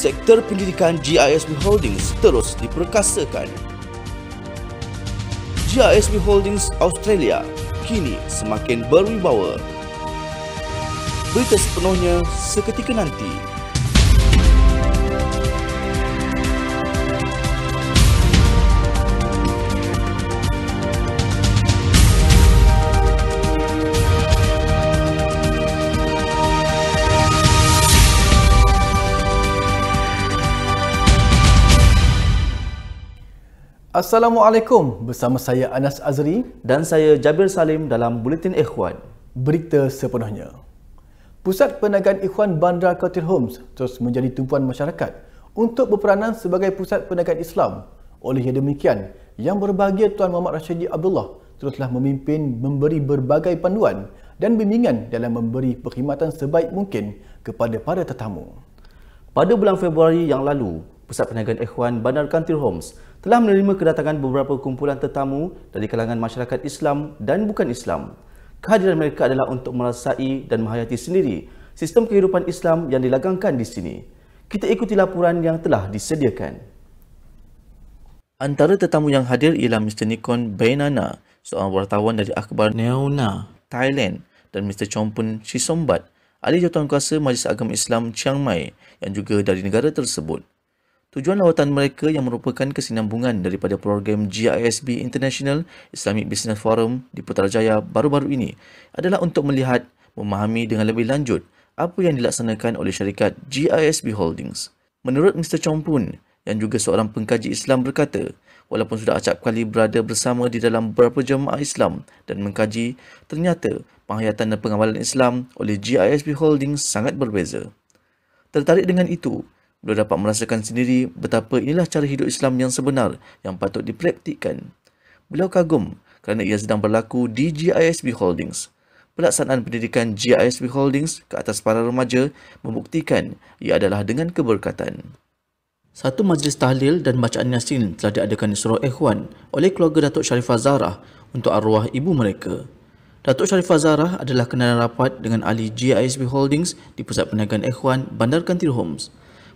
sektor pendidikan GISB Holdings terus diperkasakan. GISB Holdings Australia kini semakin berwibawa. Berita sepenuhnya seketika nanti. Assalamualaikum bersama saya Anas Azri dan saya Jabir Salim dalam Buletin Ikhwan. Berita sepenuhnya. Pusat Perniagaan Ikhwan Bandar Kotil Homes terus menjadi tumpuan masyarakat untuk berperanan sebagai pusat perniagaan Islam. Oleh demikian, yang berbahagia Tuan Muhammad Rashidi Abdullah teruslah memimpin memberi berbagai panduan dan bimbingan dalam memberi perkhidmatan sebaik mungkin kepada para tetamu. Pada bulan Februari yang lalu, Pusat Perniagaan Ikhwan Bandar Country Homes telah menerima kedatangan beberapa kumpulan tetamu dari kalangan masyarakat Islam dan bukan Islam. Kehadiran mereka adalah untuk merasai dan menghayati sendiri sistem kehidupan Islam yang dilagangkan di sini. Kita ikuti laporan yang telah disediakan. Antara tetamu yang hadir ialah Mr. Nikon Bainana, seorang wartawan dari akhbar Neona, Thailand dan Mr. Chompun Shisombat, ahli jawatankuasa Majlis Agama Islam Chiang Mai yang juga dari negara tersebut. Tujuan lawatan mereka yang merupakan kesinambungan daripada program GISB International Islamic Business Forum di Putrajaya baru-baru ini adalah untuk melihat, memahami dengan lebih lanjut apa yang dilaksanakan oleh syarikat GISB Holdings. Menurut Mr. Chong Pun, yang juga seorang pengkaji Islam berkata, walaupun sudah acap kali berada bersama di dalam beberapa jemaah Islam dan mengkaji, ternyata penghayatan dan pengawalan Islam oleh GISB Holdings sangat berbeza. Tertarik dengan itu, beliau dapat merasakan sendiri betapa inilah cara hidup Islam yang sebenar yang patut dipraktikkan. Beliau kagum kerana ia sedang berlaku di GISB Holdings. Pelaksanaan pendidikan GISB Holdings ke atas para remaja membuktikan ia adalah dengan keberkatan. Satu majlis tahlil dan bacaan yasin telah diadakan di Surau Ikhwan oleh keluarga Datuk Sharifah Zarah untuk arwah ibu mereka. Datuk Sharifah Zarah adalah kenalan rapat dengan ahli GISB Holdings di Pusat Perniagaan Ikhwan Bandar Kantil Homes.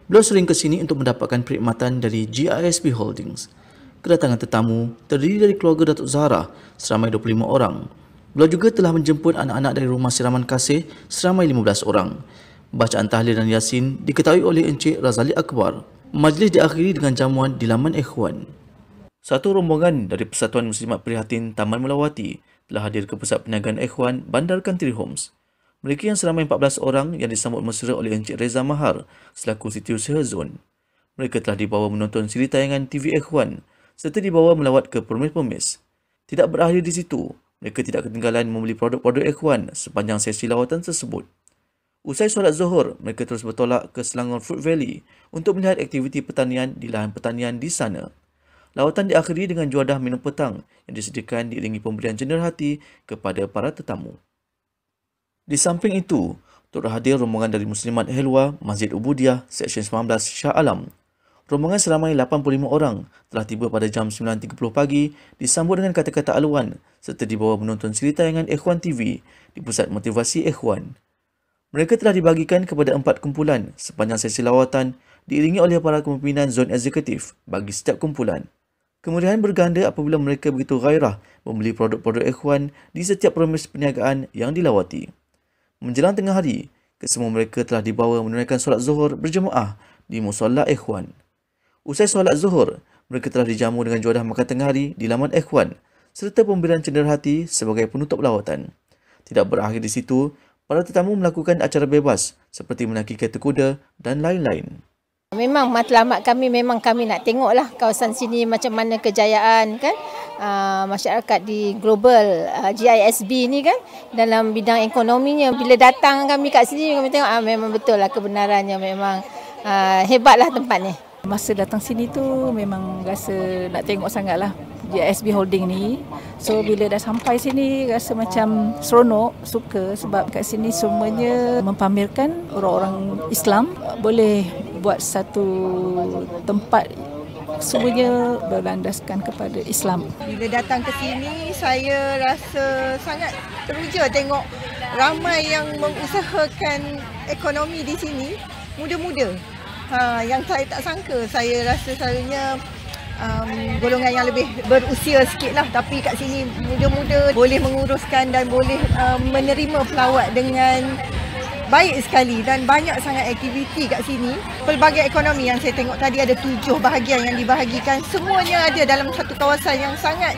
Beliau sering ke sini untuk mendapatkan perkhidmatan dari GRSP Holdings. Kedatangan tetamu terdiri dari keluarga Datuk Zahra seramai 25 orang. Beliau juga telah menjemput anak-anak dari rumah siraman kasih seramai 15 orang. Bacaan tahlil dan yasin diketahui oleh Encik Razali Akbar. Majlis diakhiri dengan jamuan di laman Ikhwan. Satu rombongan dari Persatuan Muslimat Prihatin Taman Melawati telah hadir ke Pusat Perniagaan Ikhwan Bandar Country Homes mereka yang seramai 14 orang yang disambut mesra oleh Encik Reza Mahar selaku setiausaha Zon. Mereka telah dibawa menonton siri tayangan TV Ikhwan serta dibawa melawat ke permis-permis. Tidak berakhir di situ, mereka tidak ketinggalan membeli produk-produk Ikhwan sepanjang sesi lawatan tersebut. Usai solat zuhur, mereka terus bertolak ke Selangor Fruit Valley untuk melihat aktiviti pertanian di lahan pertanian di sana. Lawatan diakhiri dengan juadah minum petang yang disediakan diiringi pemberian jenerhati kepada para tetamu. Di samping itu, turut hadir rombongan dari Muslimat Helwa, Masjid Ubudiah, Seksyen 19, Shah Alam. Rombongan selama 85 orang telah tiba pada jam 9.30 pagi disambut dengan kata-kata aluan serta dibawa menonton cerita dengan Ikhwan TV di Pusat Motivasi Ikhwan. Mereka telah dibagikan kepada empat kumpulan sepanjang sesi lawatan diiringi oleh para kepimpinan zon eksekutif bagi setiap kumpulan. Kemudian berganda apabila mereka begitu gairah membeli produk-produk Ikhwan di setiap promis perniagaan yang dilawati. Menjelang tengah hari, kesemua mereka telah dibawa menunaikan solat zuhur berjemaah di Musalla Ikhwan. Usai solat zuhur, mereka telah dijamu dengan juadah makan tengah hari di laman Ikhwan serta pemberian cenderahati sebagai penutup lawatan. Tidak berakhir di situ, para tetamu melakukan acara bebas seperti menaiki kereta kuda dan lain-lain. Memang matlamat kami memang kami nak tengoklah kawasan sini macam mana kejayaan kan ah, masyarakat di global ah, GISB ni kan dalam bidang ekonominya bila datang kami kat sini kami tengok ah memang betul lah kebenarannya memang uh, hebatlah tempat ni. Masa datang sini tu memang rasa nak tengok sangatlah. USB holding ni. So bila dah sampai sini rasa macam seronok, suka sebab kat sini semuanya mempamerkan orang-orang Islam boleh buat satu tempat semuanya berlandaskan kepada Islam. Bila datang ke sini saya rasa sangat teruja tengok ramai yang mengusahakan ekonomi di sini muda-muda. Ha, yang saya tak sangka saya rasa selalunya um, golongan yang lebih berusia sikit lah tapi kat sini muda-muda boleh menguruskan dan boleh um, menerima pelawat dengan baik sekali dan banyak sangat aktiviti kat sini pelbagai ekonomi yang saya tengok tadi ada tujuh bahagian yang dibahagikan semuanya ada dalam satu kawasan yang sangat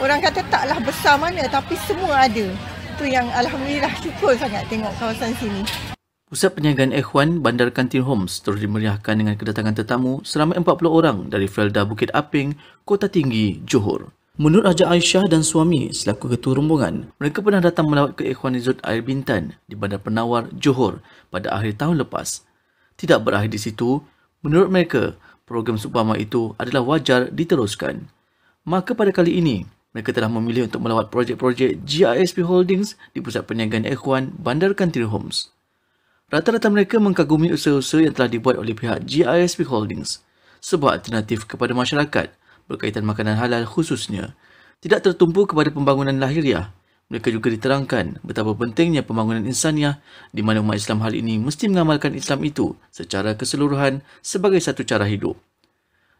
orang kata taklah besar mana tapi semua ada tu yang alhamdulillah cukup sangat tengok kawasan sini Pusat Perniagaan Ikhwan Bandar Kantin Homes terus dimeriahkan dengan kedatangan tetamu seramai 40 orang dari Felda Bukit Aping, Kota Tinggi, Johor. Menurut Haji Aisyah dan suami selaku ketua rombongan, mereka pernah datang melawat ke Ikhwan Resort Air Bintan di Bandar Penawar, Johor pada akhir tahun lepas. Tidak berakhir di situ, menurut mereka, program Subama itu adalah wajar diteruskan. Maka pada kali ini, mereka telah memilih untuk melawat projek-projek GISP Holdings di Pusat Perniagaan Ikhwan Bandar Kantin Homes rata-rata mereka mengkagumi usaha-usaha yang telah dibuat oleh pihak GISP Holdings sebuah alternatif kepada masyarakat berkaitan makanan halal khususnya tidak tertumpu kepada pembangunan lahiriah. Mereka juga diterangkan betapa pentingnya pembangunan insaniah di mana umat Islam hari ini mesti mengamalkan Islam itu secara keseluruhan sebagai satu cara hidup.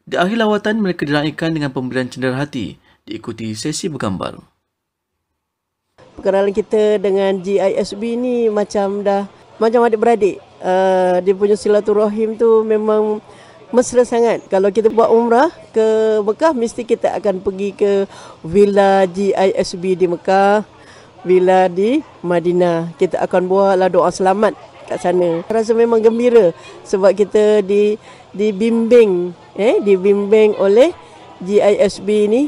Di akhir lawatan, mereka diraihkan dengan pemberian cenderahati diikuti sesi bergambar. Perkenalan kita dengan GISB ini macam dah macam adik-beradik. Uh, dia punya silaturahim tu memang mesra sangat. Kalau kita buat umrah ke Mekah, mesti kita akan pergi ke Villa GISB di Mekah, Villa di Madinah. Kita akan buatlah doa selamat kat sana. Rasa memang gembira sebab kita di dibimbing eh dibimbing oleh GISB ni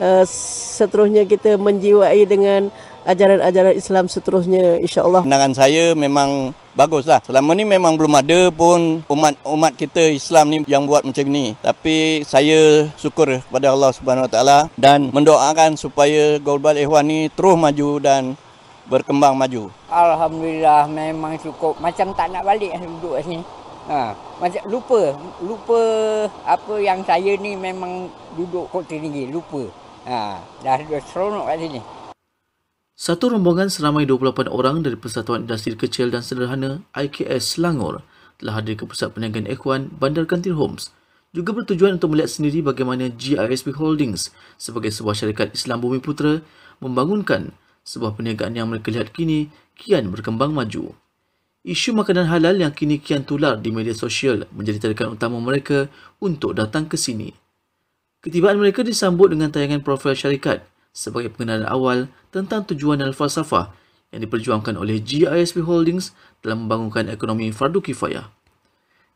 uh, seterusnya kita menjiwai dengan ajaran-ajaran Islam seterusnya insya-Allah. Pandangan saya memang baguslah. Selama ni memang belum ada pun umat-umat kita Islam ni yang buat macam ni. Tapi saya syukur kepada Allah Subhanahu Wa Taala dan mendoakan supaya Global Ehwan ni terus maju dan berkembang maju. Alhamdulillah memang cukup. Macam tak nak balik lah duduk sini. Ha, macam lupa, lupa apa yang saya ni memang duduk kot tinggi, lupa. Ha, dah, dah seronok kat sini. Satu rombongan seramai 28 orang dari Persatuan Industri Kecil dan Sederhana IKS Selangor telah hadir ke Pusat Perniagaan Ekwan Bandar Kantin Homes juga bertujuan untuk melihat sendiri bagaimana GISB Holdings sebagai sebuah syarikat Islam Bumi Putera membangunkan sebuah perniagaan yang mereka lihat kini kian berkembang maju. Isu makanan halal yang kini kian tular di media sosial menjadi tarikan utama mereka untuk datang ke sini. Ketibaan mereka disambut dengan tayangan profil syarikat sebagai pengenalan awal tentang tujuan dan falsafah yang diperjuangkan oleh GISP Holdings dalam membangunkan ekonomi fardu kifayah.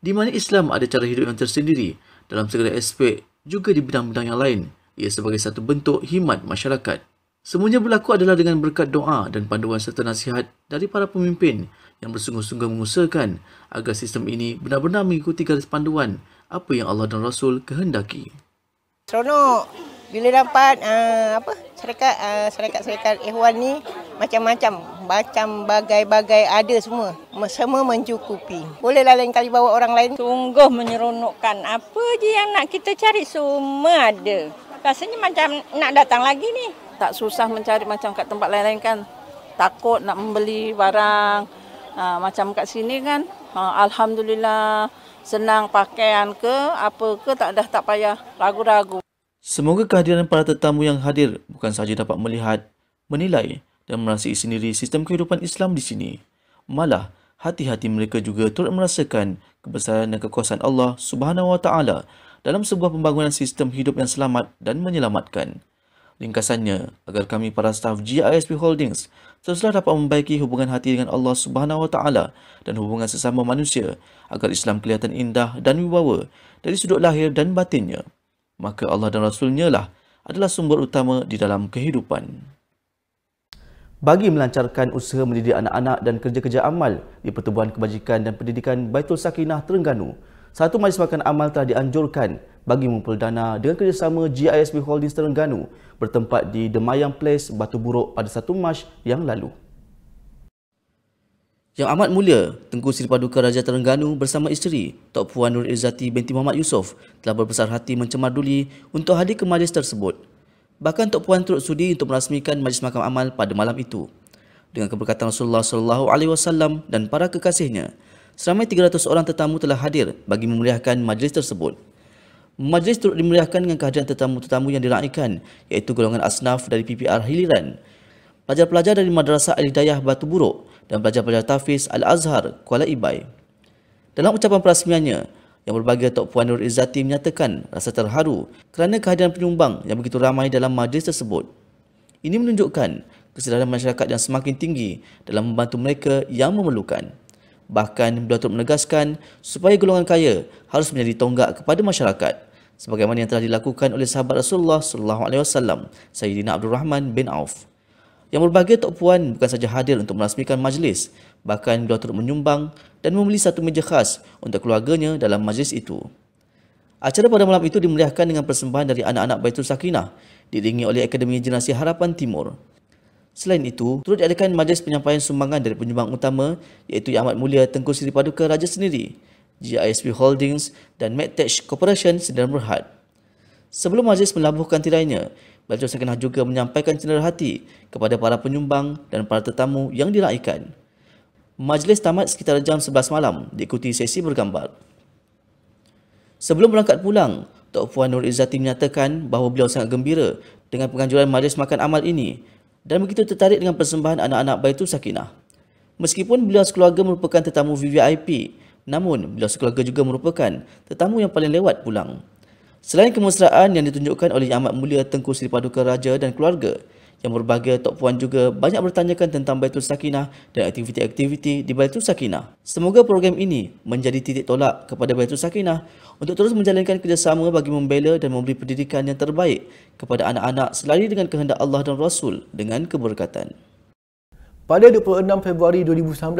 Di mana Islam ada cara hidup yang tersendiri dalam segala aspek juga di bidang-bidang yang lain, ia sebagai satu bentuk himat masyarakat. Semuanya berlaku adalah dengan berkat doa dan panduan serta nasihat dari para pemimpin yang bersungguh-sungguh mengusahakan agar sistem ini benar-benar mengikuti garis panduan apa yang Allah dan Rasul kehendaki. Seronok bila dapat uh, apa syarikat uh, syarikat syarikat ehwan ni macam-macam macam bagai-bagai ada semua semua mencukupi bolehlah lain kali bawa orang lain sungguh menyeronokkan apa je yang nak kita cari semua ada rasanya macam nak datang lagi ni tak susah mencari macam kat tempat lain-lain kan takut nak membeli barang ha, macam kat sini kan ha, alhamdulillah senang pakaian ke apa ke tak dah tak payah ragu-ragu Semoga kehadiran para tetamu yang hadir bukan sahaja dapat melihat, menilai dan merasai sendiri sistem kehidupan Islam di sini. Malah, hati-hati mereka juga turut merasakan kebesaran dan kekuasaan Allah Subhanahu Wa Taala dalam sebuah pembangunan sistem hidup yang selamat dan menyelamatkan. Ringkasannya, agar kami para staf GISP Holdings teruslah dapat membaiki hubungan hati dengan Allah Subhanahu Wa Taala dan hubungan sesama manusia agar Islam kelihatan indah dan wibawa dari sudut lahir dan batinnya maka Allah dan Rasulnya lah adalah sumber utama di dalam kehidupan. Bagi melancarkan usaha mendidik anak-anak dan kerja-kerja amal di Pertubuhan Kebajikan dan Pendidikan Baitul Sakinah Terengganu, satu majlis makan amal telah dianjurkan bagi mengumpul dana dengan kerjasama GISB Holdings Terengganu bertempat di Demayang Place, Batu Buruk pada 1 Mac yang lalu. Yang amat mulia, Tengku Seri Paduka Raja Terengganu bersama isteri, Tok Puan Nur Izzati binti Muhammad Yusof telah berbesar hati mencemar duli untuk hadir ke majlis tersebut. Bahkan Tok Puan turut sudi untuk merasmikan majlis makam amal pada malam itu. Dengan keberkatan Rasulullah sallallahu alaihi wasallam dan para kekasihnya, seramai 300 orang tetamu telah hadir bagi memuliakan majlis tersebut. Majlis turut dimuliakan dengan kehadiran tetamu-tetamu yang diraikan iaitu golongan asnaf dari PPR Hiliran, pelajar-pelajar dari Madrasah Al-Hidayah Batu Buruk dan pelajar-pelajar Tafiz Al-Azhar Kuala Ibai. Dalam ucapan perasmiannya, yang berbahagia Tok Puan Nur Izzati menyatakan rasa terharu kerana kehadiran penyumbang yang begitu ramai dalam majlis tersebut. Ini menunjukkan kesedaran masyarakat yang semakin tinggi dalam membantu mereka yang memerlukan. Bahkan beliau turut menegaskan supaya golongan kaya harus menjadi tonggak kepada masyarakat sebagaimana yang telah dilakukan oleh sahabat Rasulullah sallallahu alaihi wasallam Sayyidina Abdul Rahman bin Auf. Yang berbahagia Tok Puan bukan saja hadir untuk merasmikan majlis, bahkan beliau turut menyumbang dan membeli satu meja khas untuk keluarganya dalam majlis itu. Acara pada malam itu dimeriahkan dengan persembahan dari anak-anak Baitul Sakinah, diringi oleh Akademi Generasi Harapan Timur. Selain itu, turut diadakan majlis penyampaian sumbangan dari penyumbang utama iaitu Yang Amat Mulia Tengku Siri Paduka Raja sendiri, GISP Holdings dan MedTech Corporation Sdn Bhd. Sebelum majlis melabuhkan tirainya, Baju Sengkenah juga menyampaikan cendera hati kepada para penyumbang dan para tetamu yang diraikan. Majlis tamat sekitar jam 11 malam diikuti sesi bergambar. Sebelum berangkat pulang, Tok Puan Nur Izzati menyatakan bahawa beliau sangat gembira dengan penganjuran majlis makan amal ini dan begitu tertarik dengan persembahan anak-anak Baitul Sakinah. Meskipun beliau sekeluarga merupakan tetamu VVIP, namun beliau sekeluarga juga merupakan tetamu yang paling lewat pulang. Selain kemesraan yang ditunjukkan oleh Yang Amat Mulia Tengku Seri Paduka Raja dan keluarga, yang berbahagia Tok Puan juga banyak bertanyakan tentang Baitul Sakinah dan aktiviti-aktiviti di Baitul Sakinah. Semoga program ini menjadi titik tolak kepada Baitul Sakinah untuk terus menjalankan kerjasama bagi membela dan memberi pendidikan yang terbaik kepada anak-anak selari dengan kehendak Allah dan Rasul dengan keberkatan. Pada 26 Februari 2019,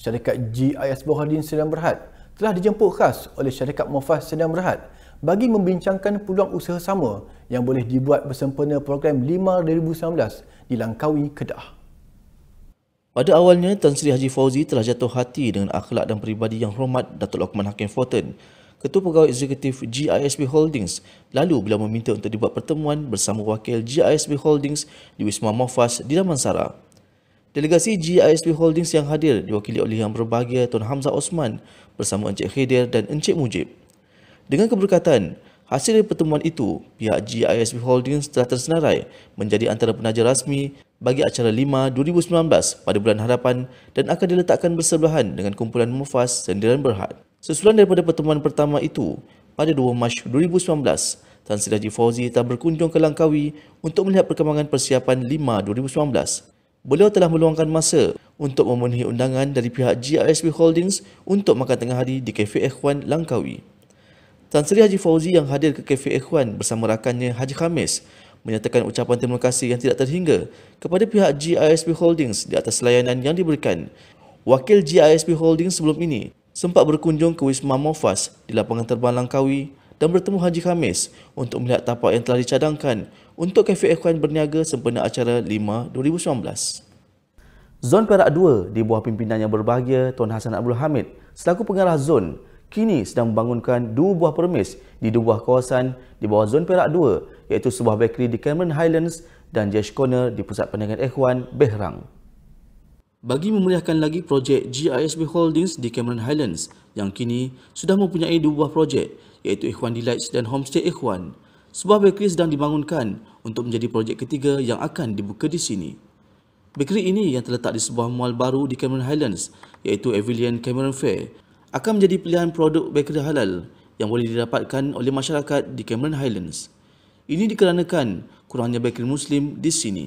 syarikat GIS Bohardin Sedang Berhad telah dijemput khas oleh syarikat Mofas Sedang Berhad bagi membincangkan peluang usaha sama yang boleh dibuat bersempena program 5019 di Langkawi, Kedah. Pada awalnya, Tan Sri Haji Fauzi telah jatuh hati dengan akhlak dan peribadi yang hormat Datuk Lokman Hakim Fortin, Ketua Pegawai Eksekutif GISB Holdings, lalu beliau meminta untuk dibuat pertemuan bersama wakil GISB Holdings di Wisma Mofas di Damansara. Delegasi GISB Holdings yang hadir diwakili oleh yang berbahagia Tuan Hamzah Osman bersama Encik Khidir dan Encik Mujib. Dengan keberkatan, hasil pertemuan itu, pihak GISB Holdings telah tersenarai menjadi antara penaja rasmi bagi acara Lima 2019 pada bulan hadapan dan akan diletakkan bersebelahan dengan kumpulan Mufas Sendirian Berhad. Sesulan daripada pertemuan pertama itu, pada 2 Mac 2019, Tan Sri Haji Fauzi telah berkunjung ke Langkawi untuk melihat perkembangan persiapan Lima 2019. Beliau telah meluangkan masa untuk memenuhi undangan dari pihak GISB Holdings untuk makan tengah hari di Cafe Ikhwan Langkawi. Tan Sri Haji Fauzi yang hadir ke kafe Ikhwan bersama rakannya Haji Khamis menyatakan ucapan terima kasih yang tidak terhingga kepada pihak GISP Holdings di atas layanan yang diberikan. Wakil GISP Holdings sebelum ini sempat berkunjung ke Wisma Mofas di lapangan terbang Langkawi dan bertemu Haji Khamis untuk melihat tapak yang telah dicadangkan untuk kafe Ikhwan berniaga sempena acara 5 2019. Zon Perak 2 di bawah pimpinan yang berbahagia Tuan Hassan Abdul Hamid selaku pengarah zon kini sedang membangunkan dua buah permis di dua buah kawasan di bawah zon Perak 2 iaitu sebuah bakery di Cameron Highlands dan Josh Corner di Pusat Perniagaan Ikhwan, Behrang. Bagi memuliakan lagi projek GISB Holdings di Cameron Highlands yang kini sudah mempunyai dua buah projek iaitu Ikhwan Delights dan Homestay Ikhwan, sebuah bakery sedang dibangunkan untuk menjadi projek ketiga yang akan dibuka di sini. Bakery ini yang terletak di sebuah mual baru di Cameron Highlands iaitu Avilion Cameron Fair akan menjadi pilihan produk bakery halal yang boleh didapatkan oleh masyarakat di Cameron Highlands. Ini dikarenakan kurangnya bakery Muslim di sini.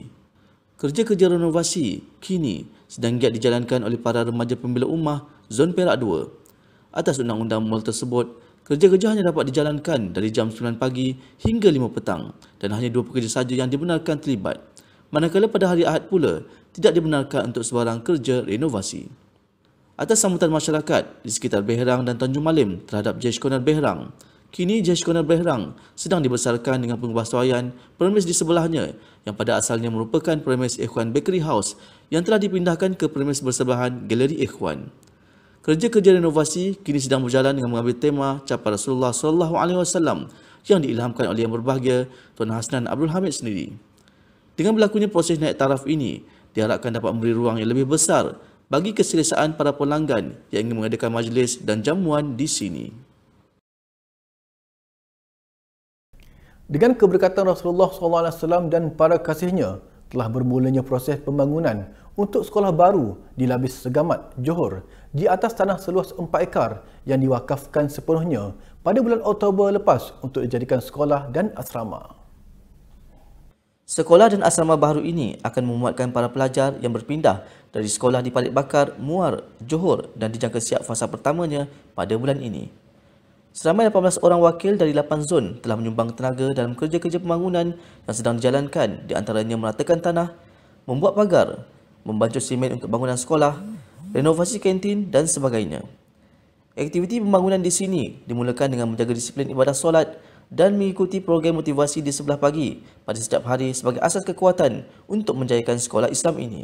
Kerja-kerja renovasi kini sedang giat dijalankan oleh para remaja pembela rumah Zon Perak 2. Atas undang-undang mal tersebut, kerja-kerja hanya dapat dijalankan dari jam 9 pagi hingga 5 petang dan hanya dua pekerja sahaja yang dibenarkan terlibat. Manakala pada hari Ahad pula, tidak dibenarkan untuk sebarang kerja renovasi atas sambutan masyarakat di sekitar Behrang dan Tanjung Malim terhadap Jesh Konar Behrang. Kini Jesh Konar Behrang sedang dibesarkan dengan pengubahsuaian premis di sebelahnya yang pada asalnya merupakan premis Ikhwan Bakery House yang telah dipindahkan ke premis bersebelahan Galeri Ikhwan. Kerja-kerja renovasi kini sedang berjalan dengan mengambil tema Capa Rasulullah Sallallahu Alaihi Wasallam yang diilhamkan oleh yang berbahagia Tuan Hasnan Abdul Hamid sendiri. Dengan berlakunya proses naik taraf ini, diharapkan dapat memberi ruang yang lebih besar bagi keselesaan para pelanggan yang ingin mengadakan majlis dan jamuan di sini. Dengan keberkatan Rasulullah SAW dan para kasihnya, telah bermulanya proses pembangunan untuk sekolah baru di Labis Segamat, Johor di atas tanah seluas 4 ekar yang diwakafkan sepenuhnya pada bulan Oktober lepas untuk dijadikan sekolah dan asrama. Sekolah dan asrama baru ini akan memuatkan para pelajar yang berpindah dari sekolah di Palik Bakar, Muar, Johor dan dijangka siap fasa pertamanya pada bulan ini. Seramai 18 orang wakil dari 8 zon telah menyumbang tenaga dalam kerja-kerja pembangunan yang sedang dijalankan di antaranya meratakan tanah, membuat pagar, membancuh simen untuk bangunan sekolah, renovasi kantin dan sebagainya. Aktiviti pembangunan di sini dimulakan dengan menjaga disiplin ibadah solat, dan mengikuti program motivasi di sebelah pagi pada setiap hari sebagai asas kekuatan untuk menjayakan sekolah Islam ini.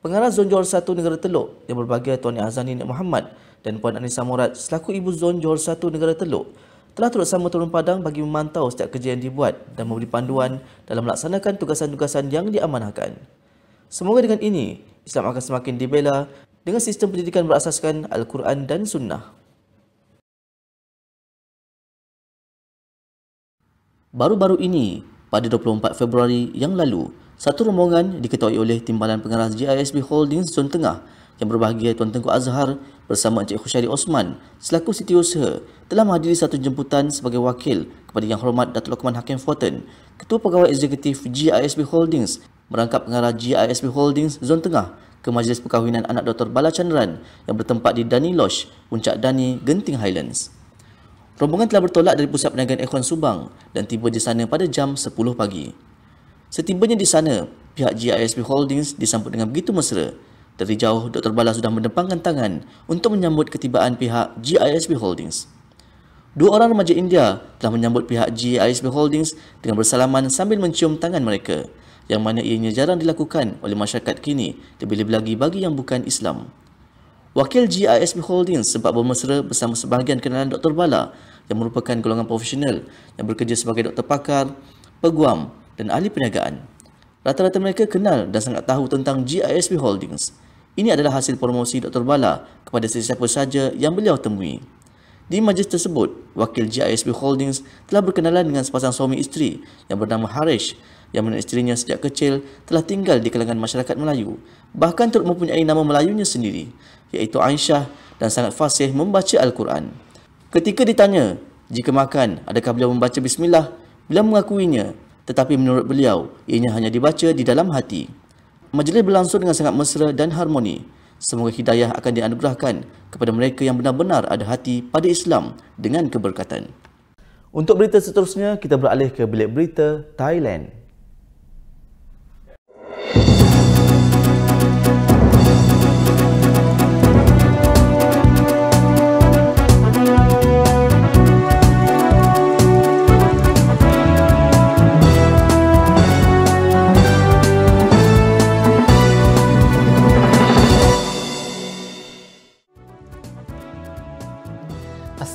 Pengarah Zon Johor 1 Negara Teluk yang berbahagia Tuan Azani Nik Muhammad dan Puan Anissa Morad selaku Ibu Zon Johor 1 Negara Teluk telah turut sama turun padang bagi memantau setiap kerja yang dibuat dan memberi panduan dalam melaksanakan tugasan-tugasan yang diamanahkan. Semoga dengan ini, Islam akan semakin dibela dengan sistem pendidikan berasaskan Al-Quran dan Sunnah. Baru-baru ini, pada 24 Februari yang lalu, satu rombongan diketuai oleh Timbalan Pengarah GISB Holdings Zon Tengah yang berbahagia Tuan Tengku Azhar bersama Encik Khushari Osman selaku setiausaha telah menghadiri satu jemputan sebagai wakil kepada Yang Hormat Datuk Lokman Hakim Fortin, Ketua Pegawai Eksekutif GISB Holdings merangkap pengarah GISB Holdings Zon Tengah ke Majlis Perkahwinan Anak Dr. Balachandran yang bertempat di Dani Lodge, Puncak Dani, Genting Highlands rombongan telah bertolak dari pusat perniagaan Ekuan Subang dan tiba di sana pada jam 10 pagi. Setibanya di sana, pihak GISP Holdings disambut dengan begitu mesra. Dari jauh, Dr. Bala sudah mendepangkan tangan untuk menyambut ketibaan pihak GISP Holdings. Dua orang remaja India telah menyambut pihak GISP Holdings dengan bersalaman sambil mencium tangan mereka yang mana ianya jarang dilakukan oleh masyarakat kini terlebih lagi bagi yang bukan Islam. Wakil GISP Holdings sempat bermesra bersama sebahagian kenalan Dr. Bala yang merupakan golongan profesional yang bekerja sebagai doktor pakar, peguam dan ahli perniagaan. Rata-rata mereka kenal dan sangat tahu tentang GISB Holdings. Ini adalah hasil promosi Dr. Bala kepada sesiapa sahaja yang beliau temui. Di majlis tersebut, wakil GISB Holdings telah berkenalan dengan sepasang suami isteri yang bernama Harish yang mana isterinya sejak kecil telah tinggal di kalangan masyarakat Melayu bahkan turut mempunyai nama Melayunya sendiri iaitu Aisyah dan sangat fasih membaca Al-Quran. Ketika ditanya, jika makan, adakah beliau membaca bismillah? Beliau mengakuinya, tetapi menurut beliau, ianya hanya dibaca di dalam hati. Majlis berlangsung dengan sangat mesra dan harmoni. Semoga hidayah akan dianugerahkan kepada mereka yang benar-benar ada hati pada Islam dengan keberkatan. Untuk berita seterusnya, kita beralih ke bilik berita Thailand. Thank you.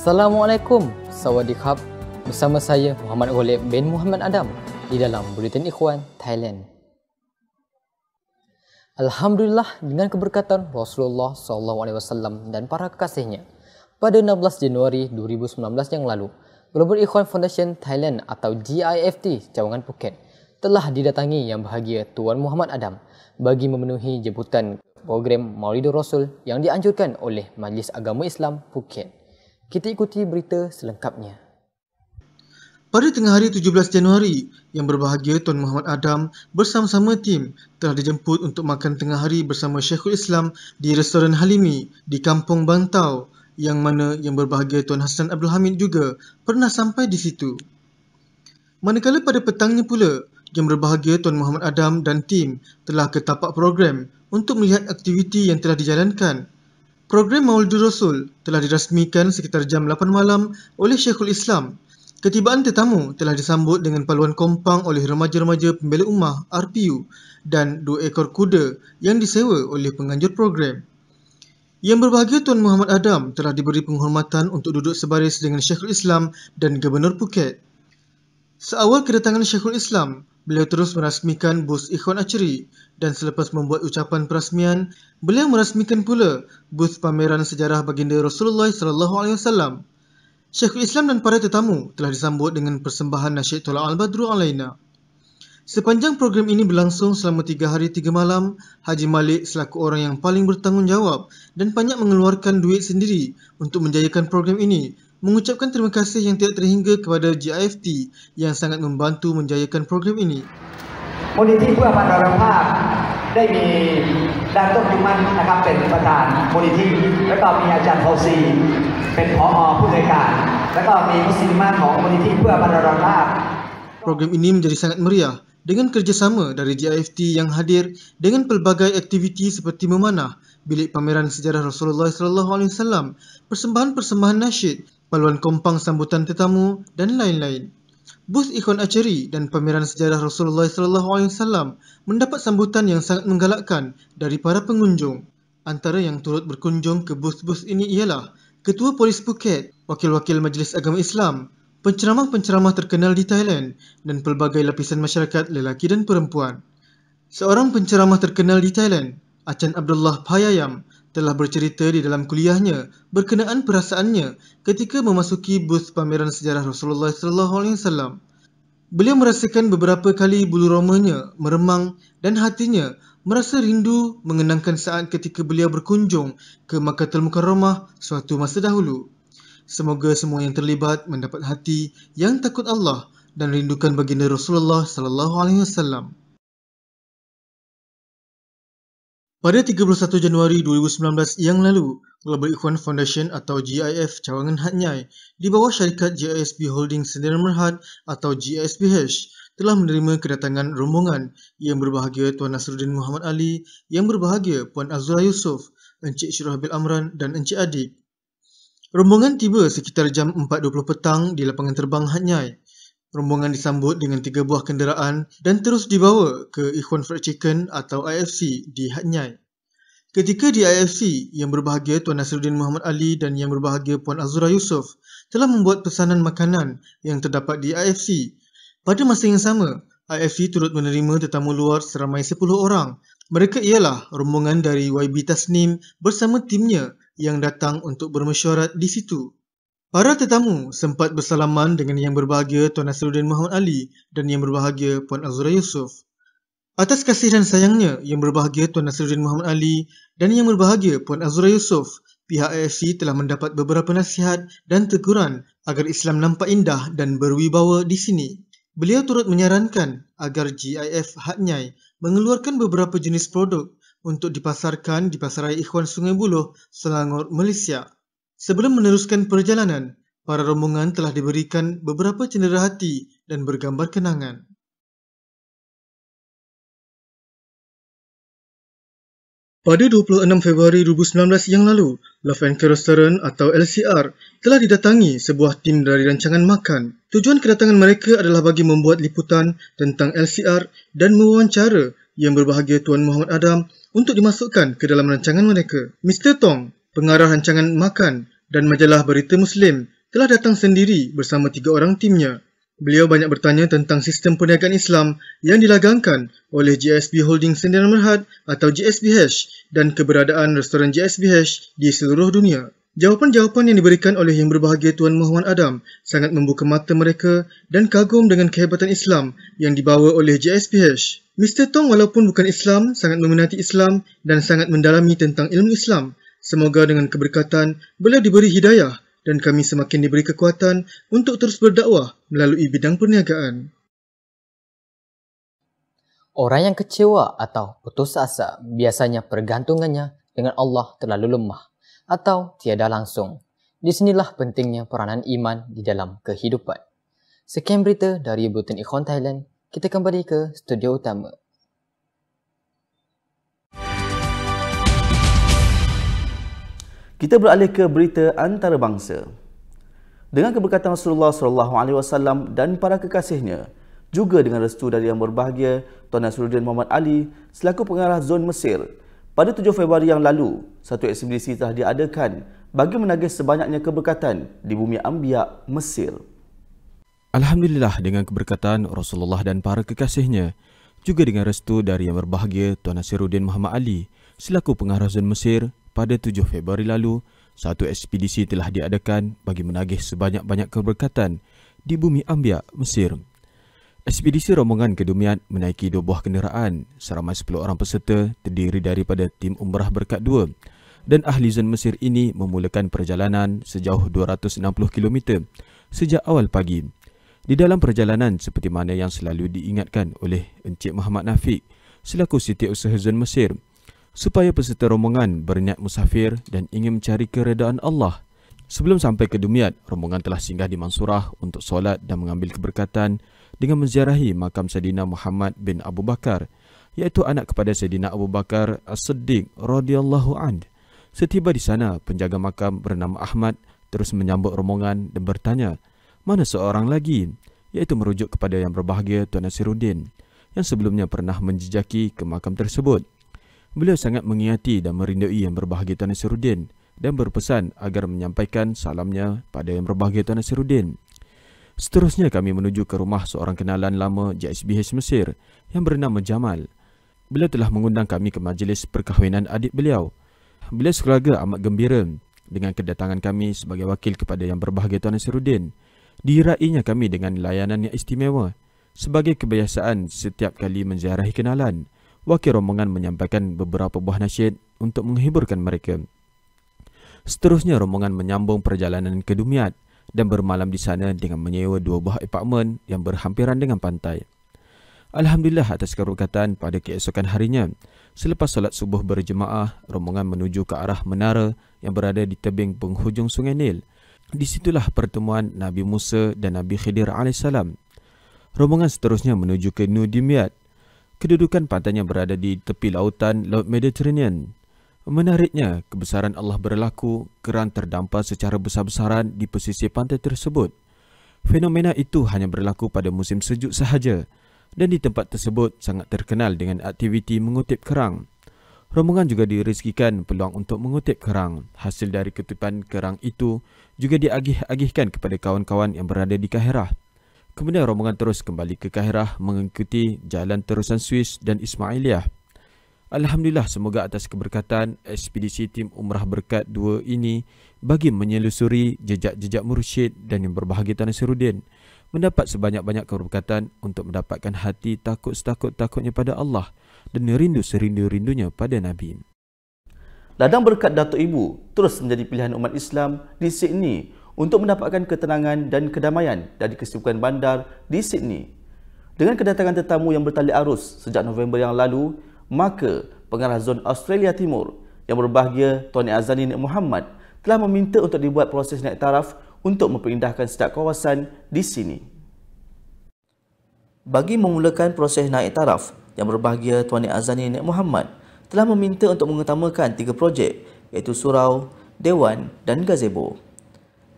Assalamualaikum, Sawadikap bersama saya Muhammad Golib bin Muhammad Adam di dalam Buletin Ikhwan Thailand. Alhamdulillah dengan keberkatan Rasulullah SAW dan para kekasihnya. Pada 16 Januari 2019 yang lalu, Global Ikhwan Foundation Thailand atau GIFT cawangan Phuket telah didatangi yang bahagia Tuan Muhammad Adam bagi memenuhi jemputan program Maulidur Rasul yang dianjurkan oleh Majlis Agama Islam Phuket. Kita ikuti berita selengkapnya. Pada tengah hari 17 Januari, yang berbahagia Tuan Muhammad Adam bersama-sama tim telah dijemput untuk makan tengah hari bersama Syekhul Islam di Restoran Halimi di Kampung Bantau yang mana yang berbahagia Tuan Hassan Abdul Hamid juga pernah sampai di situ. Manakala pada petangnya pula, yang berbahagia Tuan Muhammad Adam dan tim telah ke tapak program untuk melihat aktiviti yang telah dijalankan Program Mauludur Rasul telah dirasmikan sekitar jam 8 malam oleh Syekhul Islam. Ketibaan tetamu telah disambut dengan paluan kompang oleh remaja-remaja pembela umah RPU dan dua ekor kuda yang disewa oleh penganjur program. Yang berbahagia Tuan Muhammad Adam telah diberi penghormatan untuk duduk sebaris dengan Syekhul Islam dan Gubernur Phuket. Seawal kedatangan Syekhul Islam, beliau terus merasmikan bus Ikhwan Aceri dan selepas membuat ucapan perasmian, beliau merasmikan pula bus pameran sejarah baginda Rasulullah sallallahu alaihi wasallam. Syekhul Islam dan para tetamu telah disambut dengan persembahan nasyid Tola Al-Badru Alayna. Sepanjang program ini berlangsung selama tiga hari tiga malam, Haji Malik selaku orang yang paling bertanggungjawab dan banyak mengeluarkan duit sendiri untuk menjayakan program ini mengucapkan terima kasih yang tidak terhingga kepada GIFT yang sangat membantu menjayakan program ini. Politik Puan Pak Darul Pak ได้มีดาตุกยุมันนะครับเป็นประธานมูลนิธิแล้วก็มีอาจารย์ทอซีเป็นพออผู้ในการแล้วก็มีมุสลิมาของมูลนิธิเพื่อบรรลุภาพ Program ini menjadi sangat meriah dengan kerjasama dari GIFT yang hadir dengan pelbagai aktiviti seperti memanah, bilik pameran sejarah Rasulullah SAW, persembahan-persembahan nasyid paluan kompang sambutan tetamu dan lain-lain. Bus ikon aceri dan pameran sejarah Rasulullah SAW mendapat sambutan yang sangat menggalakkan dari para pengunjung. Antara yang turut berkunjung ke bus-bus ini ialah Ketua Polis Phuket, Wakil-Wakil Majlis Agama Islam, penceramah-penceramah terkenal di Thailand dan pelbagai lapisan masyarakat lelaki dan perempuan. Seorang penceramah terkenal di Thailand, Achan Abdullah Payayam, telah bercerita di dalam kuliahnya berkenaan perasaannya ketika memasuki bus pameran sejarah Rasulullah sallallahu alaihi wasallam. Beliau merasakan beberapa kali bulu romanya meremang dan hatinya merasa rindu mengenangkan saat ketika beliau berkunjung ke Makatul Mukarramah suatu masa dahulu. Semoga semua yang terlibat mendapat hati yang takut Allah dan rindukan baginda Rasulullah sallallahu alaihi wasallam. Pada 31 Januari 2019 yang lalu, Global Ikhwan Foundation atau GIF cawangan Hatnyai di bawah syarikat GISB Holding Sendirian Merhad atau GISBH telah menerima kedatangan rombongan yang berbahagia Tuan Nasruddin Muhammad Ali, yang berbahagia Puan Azura Yusof, Encik Syurahbil Amran dan Encik Adik. Rombongan tiba sekitar jam 4.20 petang di lapangan terbang Hatnyai. Rombongan disambut dengan tiga buah kenderaan dan terus dibawa ke Ikhwan Fried Chicken atau IFC di Hatnyai. Ketika di IFC, yang berbahagia Tuan Nasruddin Muhammad Ali dan yang berbahagia Puan Azura Yusof telah membuat pesanan makanan yang terdapat di IFC. Pada masa yang sama, IFC turut menerima tetamu luar seramai 10 orang. Mereka ialah rombongan dari YB Tasnim bersama timnya yang datang untuk bermesyuarat di situ. Para tetamu sempat bersalaman dengan yang berbahagia Tuan Nasruddin Muhammad Ali dan yang berbahagia Puan Azura Yusof. Atas kasih dan sayangnya, yang berbahagia Tuan Nasruddin Muhammad Ali dan yang berbahagia Puan Azura Yusof, pihak AFC telah mendapat beberapa nasihat dan teguran agar Islam nampak indah dan berwibawa di sini. Beliau turut menyarankan agar GIF Hatnyai mengeluarkan beberapa jenis produk untuk dipasarkan di Pasaraya Ikhwan Sungai Buloh, Selangor, Malaysia. Sebelum meneruskan perjalanan, para rombongan telah diberikan beberapa cendera hati dan bergambar kenangan. Pada 26 Februari 2019 yang lalu, Love and Care Restaurant atau LCR telah didatangi sebuah tim dari rancangan makan. Tujuan kedatangan mereka adalah bagi membuat liputan tentang LCR dan mewawancara yang berbahagia Tuan Muhammad Adam untuk dimasukkan ke dalam rancangan mereka. Mr. Tong pengarah rancangan makan dan majalah berita Muslim telah datang sendiri bersama tiga orang timnya. Beliau banyak bertanya tentang sistem perniagaan Islam yang dilagangkan oleh GSB Holding Sendirian Merhad atau GSBH dan keberadaan restoran GSBH di seluruh dunia. Jawapan-jawapan yang diberikan oleh yang berbahagia Tuan Muhammad Adam sangat membuka mata mereka dan kagum dengan kehebatan Islam yang dibawa oleh GSBH. Mr. Tong walaupun bukan Islam, sangat meminati Islam dan sangat mendalami tentang ilmu Islam Semoga dengan keberkatan beliau diberi hidayah dan kami semakin diberi kekuatan untuk terus berdakwah melalui bidang perniagaan. Orang yang kecewa atau putus asa biasanya pergantungannya dengan Allah terlalu lemah atau tiada langsung. Di sinilah pentingnya peranan iman di dalam kehidupan. Sekian berita dari Buten Ikhwan Thailand, kita kembali ke studio utama. Kita beralih ke berita antarabangsa. Dengan keberkatan Rasulullah sallallahu alaihi wasallam dan para kekasihnya, juga dengan restu dari Yang Berbahagia Tuan Nasruddin Muhammad Ali selaku pengarah Zon Mesir, pada 7 Februari yang lalu, satu eksibisi telah diadakan bagi menagih sebanyaknya keberkatan di bumi Ambia, Mesir. Alhamdulillah dengan keberkatan Rasulullah dan para kekasihnya, juga dengan restu dari Yang Berbahagia Tuan Nasruddin Muhammad Ali selaku pengarah Zon Mesir pada 7 Februari lalu, satu ekspedisi telah diadakan bagi menagih sebanyak-banyak keberkatan di bumi Ambiak, Mesir. Ekspedisi rombongan kedumian menaiki dua buah kenderaan seramai 10 orang peserta terdiri daripada tim umrah berkat dua dan ahli zon Mesir ini memulakan perjalanan sejauh 260 km sejak awal pagi. Di dalam perjalanan seperti mana yang selalu diingatkan oleh Encik Muhammad Nafiq selaku setiausaha zon Mesir, supaya peserta rombongan berniat musafir dan ingin mencari keredaan Allah. Sebelum sampai ke Dumiat, rombongan telah singgah di Mansurah untuk solat dan mengambil keberkatan dengan menziarahi makam Sayyidina Muhammad bin Abu Bakar, iaitu anak kepada Sayyidina Abu Bakar As-Siddiq radhiyallahu anhu. Setiba di sana, penjaga makam bernama Ahmad terus menyambut rombongan dan bertanya, mana seorang lagi? Iaitu merujuk kepada yang berbahagia Tuan Nasiruddin yang sebelumnya pernah menjejaki ke makam tersebut. Beliau sangat mengingati dan merindui yang berbahagia Tuan Nasiruddin dan berpesan agar menyampaikan salamnya pada yang berbahagia Tuan Nasiruddin. Seterusnya kami menuju ke rumah seorang kenalan lama JSBH Mesir yang bernama Jamal. Beliau telah mengundang kami ke majlis perkahwinan adik beliau. Beliau sekeluarga amat gembira dengan kedatangan kami sebagai wakil kepada yang berbahagia Tuan Nasiruddin. Diraihnya kami dengan layanan yang istimewa sebagai kebiasaan setiap kali menziarahi kenalan wakil rombongan menyampaikan beberapa buah nasyid untuk menghiburkan mereka. Seterusnya rombongan menyambung perjalanan ke Dumiat dan bermalam di sana dengan menyewa dua buah apartmen yang berhampiran dengan pantai. Alhamdulillah atas kerukatan pada keesokan harinya, selepas solat subuh berjemaah, rombongan menuju ke arah menara yang berada di tebing penghujung Sungai Nil. Di situlah pertemuan Nabi Musa dan Nabi Khidir AS. Rombongan seterusnya menuju ke Nudimiat kedudukan pantainya berada di tepi lautan Laut Mediterranean. Menariknya, kebesaran Allah berlaku kerana terdampar secara besar-besaran di pesisir pantai tersebut. Fenomena itu hanya berlaku pada musim sejuk sahaja dan di tempat tersebut sangat terkenal dengan aktiviti mengutip kerang. Rombongan juga direzekikan peluang untuk mengutip kerang. Hasil dari ketipan kerang itu juga diagih-agihkan kepada kawan-kawan yang berada di Kaherah. Kemudian rombongan terus kembali ke Kaherah mengikuti jalan terusan Swiss dan Ismailiyah. Alhamdulillah semoga atas keberkatan ekspedisi tim Umrah Berkat 2 ini bagi menyelusuri jejak-jejak mursyid dan yang berbahagia Tanah Serudin mendapat sebanyak-banyak keberkatan untuk mendapatkan hati takut setakut takutnya pada Allah dan rindu serindu-rindunya pada Nabi. Ladang berkat Datuk Ibu terus menjadi pilihan umat Islam di Sydney untuk mendapatkan ketenangan dan kedamaian dari kesibukan bandar di Sydney. Dengan kedatangan tetamu yang bertali arus sejak November yang lalu, maka pengarah zon Australia Timur yang berbahagia Tony Azani Azanin Muhammad telah meminta untuk dibuat proses naik taraf untuk memperindahkan setiap kawasan di sini. Bagi memulakan proses naik taraf, yang berbahagia Tuan Azani Nek Muhammad telah meminta untuk mengutamakan tiga projek iaitu Surau, Dewan dan Gazebo.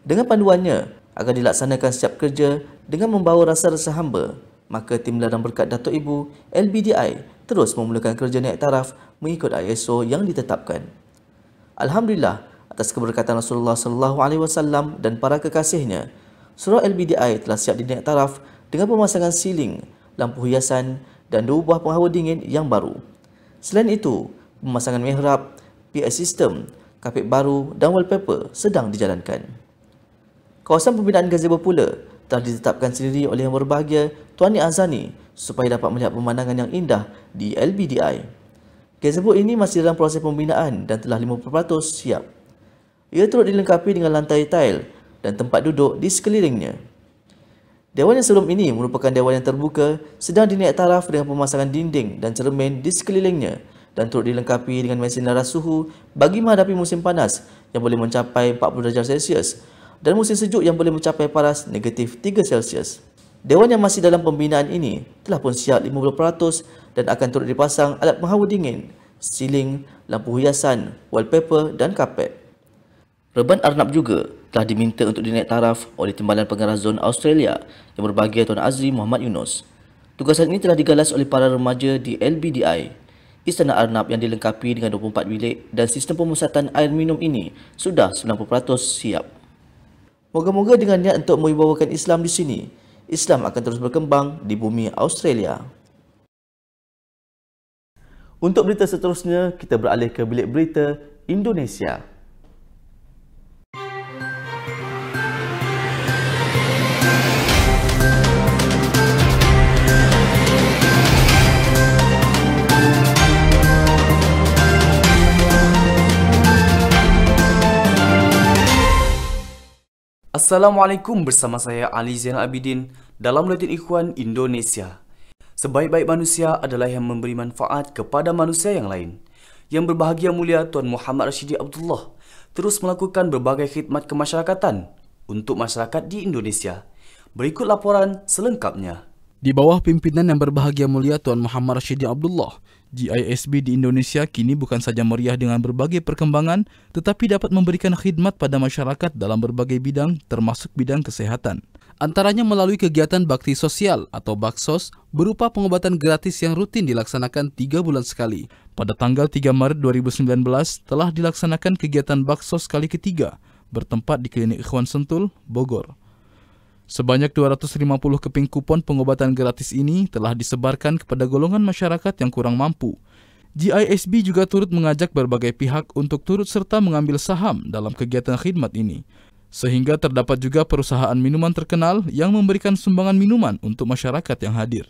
Dengan panduannya, agar dilaksanakan setiap kerja dengan membawa rasa-rasa hamba. Maka tim ladang berkat Dato' Ibu, LBDI, terus memulakan kerja naik taraf mengikut ISO yang ditetapkan. Alhamdulillah, atas keberkatan Rasulullah Sallallahu Alaihi Wasallam dan para kekasihnya, surau LBDI telah siap dinaik taraf dengan pemasangan siling, lampu hiasan dan dua buah penghawa dingin yang baru. Selain itu, pemasangan mihrab, PA system, kapit baru dan wallpaper sedang dijalankan kawasan pembinaan gazebo pula telah ditetapkan sendiri oleh yang berbahagia Tuan Azani supaya dapat melihat pemandangan yang indah di LBDI. Gazebo ini masih dalam proses pembinaan dan telah 50% siap. Ia turut dilengkapi dengan lantai tile dan tempat duduk di sekelilingnya. Dewan yang sebelum ini merupakan dewan yang terbuka sedang dinaik taraf dengan pemasangan dinding dan cermin di sekelilingnya dan turut dilengkapi dengan mesin laras suhu bagi menghadapi musim panas yang boleh mencapai 40 darjah Celsius dan musim sejuk yang boleh mencapai paras negatif 3 Celsius. Dewan yang masih dalam pembinaan ini telah pun siap 50% dan akan turut dipasang alat penghawa dingin, siling, lampu hiasan, wallpaper dan karpet. Reban Arnab juga telah diminta untuk dinaik taraf oleh Timbalan Pengarah Zon Australia yang berbahagia Tuan Azri Muhammad Yunus. Tugasan ini telah digalas oleh para remaja di LBDI. Istana Arnab yang dilengkapi dengan 24 bilik dan sistem pemusatan air minum ini sudah 90% siap. Moga-moga dengan niat untuk membawakan Islam di sini, Islam akan terus berkembang di bumi Australia. Untuk berita seterusnya, kita beralih ke bilik berita Indonesia. Assalamualaikum bersama saya Ali Zainal Abidin dalam Letin Ikhwan Indonesia. Sebaik-baik manusia adalah yang memberi manfaat kepada manusia yang lain. Yang berbahagia mulia Tuan Muhammad Rashidi Abdullah terus melakukan berbagai khidmat kemasyarakatan untuk masyarakat di Indonesia. Berikut laporan selengkapnya. Di bawah pimpinan yang berbahagia mulia Tuan Muhammad Rashidi Abdullah, GISB di Indonesia kini bukan saja meriah dengan berbagai perkembangan, tetapi dapat memberikan khidmat pada masyarakat dalam berbagai bidang, termasuk bidang kesehatan. Antaranya melalui kegiatan bakti sosial atau baksos berupa pengobatan gratis yang rutin dilaksanakan tiga bulan sekali. Pada tanggal 3 Maret 2019 telah dilaksanakan kegiatan baksos kali ketiga bertempat di Klinik Ikhwan Sentul, Bogor. Sebanyak 250 keping kupon pengobatan gratis ini telah disebarkan kepada golongan masyarakat yang kurang mampu. GISB juga turut mengajak berbagai pihak untuk turut serta mengambil saham dalam kegiatan khidmat ini. Sehingga terdapat juga perusahaan minuman terkenal yang memberikan sumbangan minuman untuk masyarakat yang hadir.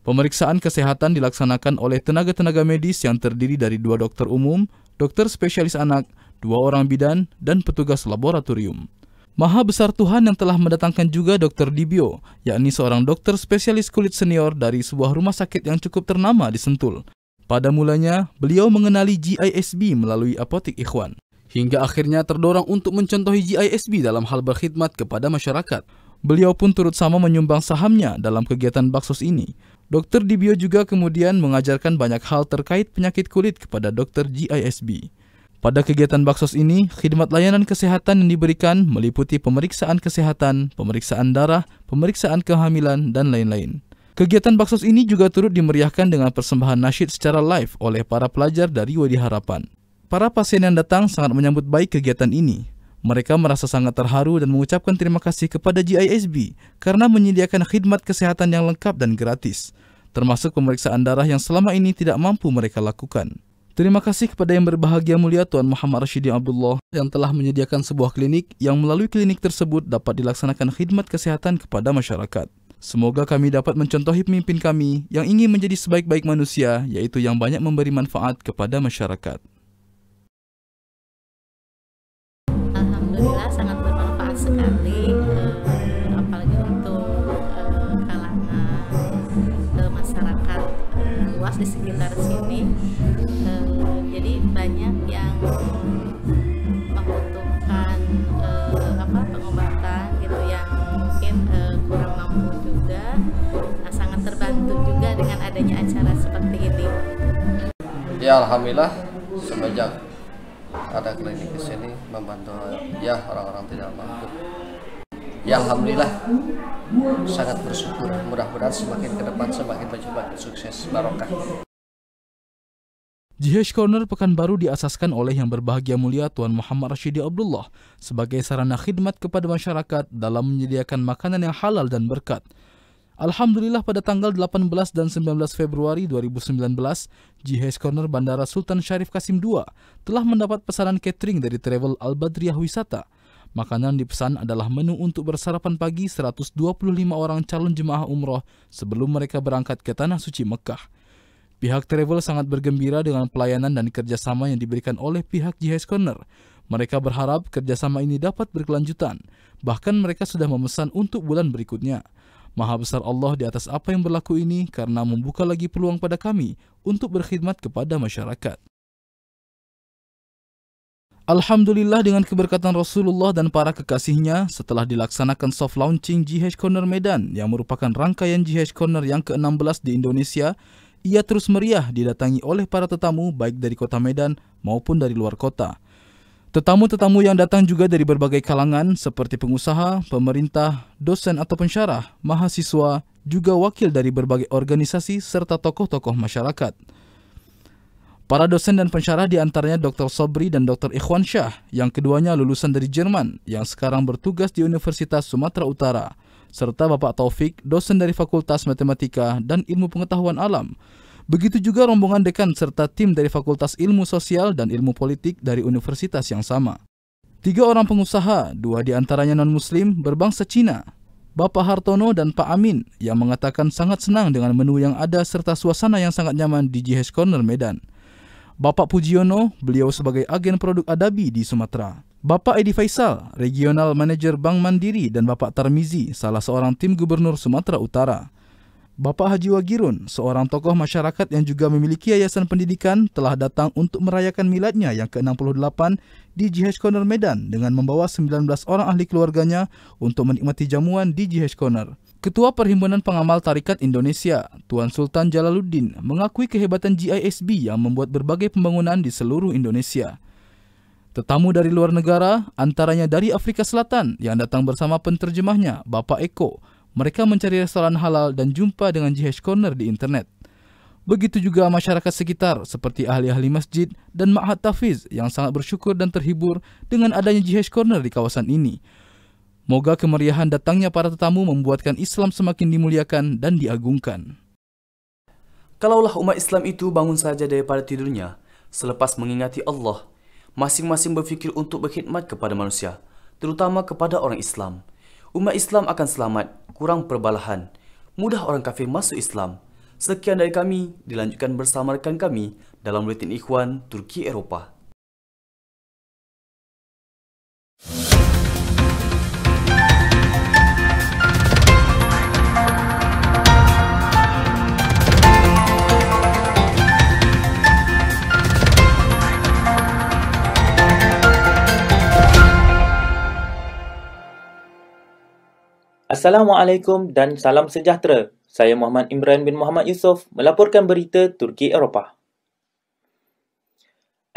Pemeriksaan kesehatan dilaksanakan oleh tenaga-tenaga medis yang terdiri dari dua dokter umum, dokter spesialis anak, dua orang bidan, dan petugas laboratorium. Maha besar Tuhan yang telah mendatangkan juga Dr. Dibio, yakni seorang dokter spesialis kulit senior dari sebuah rumah sakit yang cukup ternama di Sentul. Pada mulanya, beliau mengenali GISB melalui apotik Ikhwan, hingga akhirnya terdorong untuk mencontohi GISB dalam hal berkhidmat kepada masyarakat. Beliau pun turut sama menyumbang sahamnya dalam kegiatan baksos ini. Dr. Dibio juga kemudian mengajarkan banyak hal terkait penyakit kulit kepada Dr. GISB. Pada kegiatan Baksos ini, khidmat layanan kesehatan yang diberikan meliputi pemeriksaan kesehatan, pemeriksaan darah, pemeriksaan kehamilan, dan lain-lain. Kegiatan Baksos ini juga turut dimeriahkan dengan persembahan nasyid secara live oleh para pelajar dari Wadi Harapan. Para pasien yang datang sangat menyambut baik kegiatan ini. Mereka merasa sangat terharu dan mengucapkan terima kasih kepada GISB karena menyediakan khidmat kesehatan yang lengkap dan gratis, termasuk pemeriksaan darah yang selama ini tidak mampu mereka lakukan. Terima kasih kepada yang berbahagia mulia Tuan Muhammad Rashidi Abdullah yang telah menyediakan sebuah klinik yang melalui klinik tersebut dapat dilaksanakan khidmat kesehatan kepada masyarakat. Semoga kami dapat mencontohi pemimpin kami yang ingin menjadi sebaik-baik manusia iaitu yang banyak memberi manfaat kepada masyarakat. Alhamdulillah sangat adanya acara seperti ini? Ya alhamdulillah semenjak ada klinik di sini membantu ya orang-orang tidak mampu. Ya alhamdulillah sangat bersyukur. Mudah-mudahan semakin ke depan semakin maju sukses barokah. Jihesh Corner Pekanbaru diasaskan oleh Yang Berbahagia Mulia Tuan Muhammad Rashidi Abdullah sebagai sarana khidmat kepada masyarakat dalam menyediakan makanan yang halal dan berkat. Alhamdulillah pada tanggal 18 dan 19 Februari 2019, GHS Corner Bandara Sultan Syarif Kasim II telah mendapat pesanan catering dari travel al Badriah Wisata. Makanan dipesan adalah menu untuk bersarapan pagi 125 orang calon jemaah umroh sebelum mereka berangkat ke Tanah Suci Mekah. Pihak travel sangat bergembira dengan pelayanan dan kerjasama yang diberikan oleh pihak GHS Corner. Mereka berharap kerjasama ini dapat berkelanjutan, bahkan mereka sudah memesan untuk bulan berikutnya. Maha besar Allah di atas apa yang berlaku ini karena membuka lagi peluang pada kami untuk berkhidmat kepada masyarakat. Alhamdulillah dengan keberkatan Rasulullah dan para kekasihnya setelah dilaksanakan soft launching GH Corner Medan yang merupakan rangkaian GH Corner yang ke-16 di Indonesia, ia terus meriah didatangi oleh para tetamu baik dari kota Medan maupun dari luar kota. Tetamu-tetamu yang datang juga dari berbagai kalangan seperti pengusaha, pemerintah, dosen atau pensyarah, mahasiswa, juga wakil dari berbagai organisasi serta tokoh-tokoh masyarakat. Para dosen dan pensyarah diantaranya Dr. Sobri dan Dr. Ikhwan Syah, yang keduanya lulusan dari Jerman, yang sekarang bertugas di Universitas Sumatera Utara, serta Bapak Taufik, dosen dari Fakultas Matematika dan Ilmu Pengetahuan Alam, Begitu juga rombongan dekan serta tim dari Fakultas Ilmu Sosial dan Ilmu Politik dari universitas yang sama. Tiga orang pengusaha, dua di antaranya non-muslim, berbangsa Cina. Bapak Hartono dan Pak Amin yang mengatakan sangat senang dengan menu yang ada serta suasana yang sangat nyaman di GH Corner Medan. Bapak Pujiono, beliau sebagai agen produk Adabi di Sumatera. Bapak Edi Faisal, Regional Manager Bank Mandiri dan Bapak Tarmizi, salah seorang tim gubernur Sumatera Utara. Bapak Haji Wagirun, seorang tokoh masyarakat yang juga memiliki yayasan pendidikan, telah datang untuk merayakan miladnya yang ke-68 di GH Corner Medan dengan membawa 19 orang ahli keluarganya untuk menikmati jamuan di GH Corner. Ketua Perhimpunan Pengamal Tarikat Indonesia, Tuan Sultan Jalaluddin, mengakui kehebatan GISB yang membuat berbagai pembangunan di seluruh Indonesia. Tetamu dari luar negara, antaranya dari Afrika Selatan yang datang bersama penterjemahnya, Bapak Eko, mereka mencari restoran halal dan jumpa dengan Jihad Corner di internet. Begitu juga masyarakat sekitar seperti ahli-ahli masjid dan ma'had tafiz yang sangat bersyukur dan terhibur dengan adanya Jihad Corner di kawasan ini. Moga kemeriahan datangnya para tetamu membuatkan Islam semakin dimuliakan dan diagungkan. Kalaulah umat Islam itu bangun saja daripada tidurnya, selepas mengingati Allah, masing-masing berfikir untuk berkhidmat kepada manusia, terutama kepada orang Islam. Umat Islam akan selamat, kurang perbalahan. Mudah orang kafir masuk Islam. Sekian dari kami, dilanjutkan bersama rekan kami dalam Buletin Ikhwan Turki Eropah. Assalamualaikum dan salam sejahtera. Saya Muhammad Imran bin Muhammad Yusof melaporkan berita Turki Eropah.